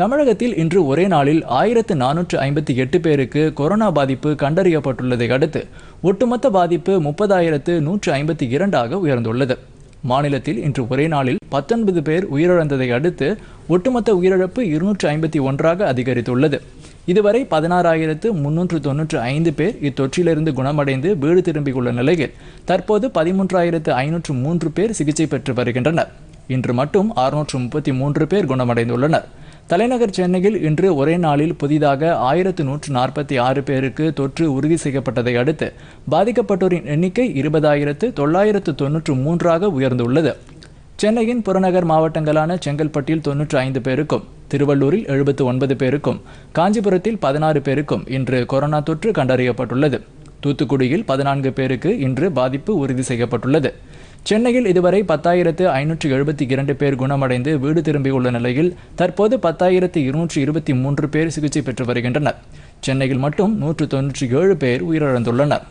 தமிழகத்தில் இன்று ஒரே நாளில் ஆயிரத்து நானூற்று ஐம்பத்தி எட்டு பேருக்கு கொரோனா பாதிப்பு கண்டறியப்பட்டுள்ளதை அடுத்து ஒட்டுமொத்த பாதிப்பு முப்பதாயிரத்து நூற்று ஐம்பத்தி இரண்டாக உயர்ந்துள்ளது மாநிலத்தில் இன்று ஒரே நாளில் பத்தொன்பது பேர் உயிரிழந்ததை அடுத்து ஒட்டுமொத்த உயிரிழப்பு இருநூற்று ஐம்பத்தி ஒன்றாக அதிகரித்துள்ளது இதுவரை பதினாறாயிரத்து முன்னூற்று தொன்னூற்று ஐந்து பேர் இத்தொற்றிலிருந்து குணமடைந்து வீடு திரும்பியுள்ள நிலையில் தற்போது பதிமூன்றாயிரத்து ஐநூற்று மூன்று பேர் சிகிச்சை பெற்று வருகின்றனர் இன்று மட்டும் அறுநூற்று முப்பத்தி மூன்று பேர் குணமடைந்துள்ளனர் தலைநகர் சென்னையில் இன்று ஒரே நாளில் புதிதாக ஆயிரத்து நூற்று நாற்பத்தி ஆறு பேருக்கு தொற்று உறுதி செய்யப்பட்டதை அடுத்து பாதிக்கப்பட்டோரின் எண்ணிக்கை இருபதாயிரத்து தொள்ளாயிரத்து தொன்னூற்று மூன்றாக உயர்ந்துள்ளது சென்னையின் புறநகர் மாவட்டங்களான செங்கல்பட்டில் தொன்னூற்று ஐந்து பேருக்கும் திருவள்ளூரில் எழுபத்து ஒன்பது பேருக்கும் காஞ்சிபுரத்தில் பதினாறு பேருக்கும் இன்று கொரோனா தொற்று கண்டறியப்பட்டுள்ளது தூத்துக்குடியில் பதினான்கு பேருக்கு இன்று பாதிப்பு உறுதி செய்யப்பட்டுள்ளது சென்னையில் இதுவரை பத்தாயிரத்து ஐநூற்று எழுபத்தி இரண்டு பேர் குணமடைந்து வீடு திரும்பியுள்ள நிலையில் தற்போது பத்தாயிரத்து இருநூற்றி இருபத்தி மூன்று பேர் சிகிச்சை பெற்று வருகின்றனர் சென்னையில் மட்டும் நூற்று தொன்னூற்றி ஏழு பேர் உயிரிழந்துள்ளனர்